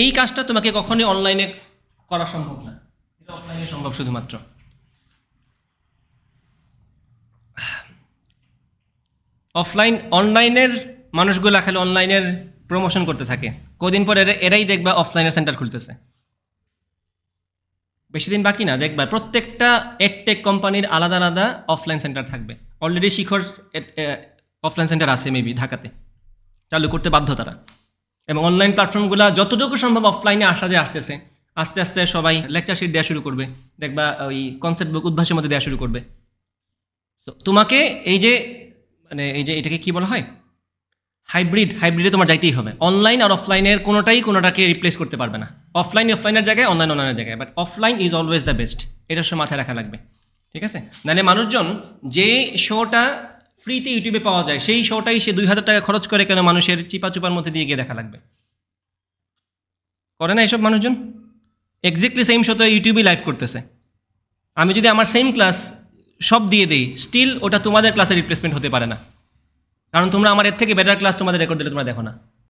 এই কাজটা তোমাকে কখনোই অনলাইনে করা সম্ভব না এটা সম্ভব শুধুমাত্র অফলাইন অনলাইনের মানুষগুলো খালি অনলাইনের প্রমোশন করতে থাকে কদিন পর এরাই দেখবা অফলাইনের সেন্টার খুলতেছে বেশি দিন বাকি না দেখবার প্রত্যেকটা এডটেক কোম্পানির আলাদা আলাদা অফলাইন সেন্টার থাকবে অলরেডি শিখর অফলাইন সেন্টার আছে মেবি ঢাকাতে চালু করতে বাধ্য তারা এবং অনলাইন প্ল্যাটফর্মগুলো যতটুকু সম্ভব অফলাইনে আসা যায় আসতেছে আস্তে আস্তে সবাই লেকচার শিট দেওয়া শুরু করবে দেখবা ওই কনসেপ্ট বুক উদ্ভাসের মধ্যে দেওয়া শুরু করবে তো তোমাকে এই যে মানে এই যে এটাকে কি বলা হয় হাইব্রিড হাইব্রিডে তোমার যাইতেই হবে অনলাইন আর অফলাইনের কোনোটাই কোনোটাকে রিপ্লেস করতে পারবে না অফলাইন অফলাইনের জায়গায় অনলাইন অনলাইনের জায়গায় but offline is always the best এটার সব মাথায় রাখা লাগবে ঠিক আছে নাহলে মানুষজন যে শোটা ফ্রিতে ইউটিউবে পাওয়া যায় সেই শোটাই সে দুই হাজার টাকা খরচ করে কেন মানুষের চিপা চুপার মধ্যে দিয়ে গিয়ে দেখা লাগবে করে না এসব মানুষজন এক্স্যাক্টলি সেম শো তো ইউটিউবেই লাইভ করতেছে আমি যদি আমার সেম ক্লাস সব দিয়ে দিই স্টিল ওটা তোমাদের ক্লাসে রিপ্লেসমেন্ট হতে পারে না কারণ তোমরা আমার এর থেকে বেটার ক্লাস তোমাদের রেকর্ড দিলে তোমরা দেখো না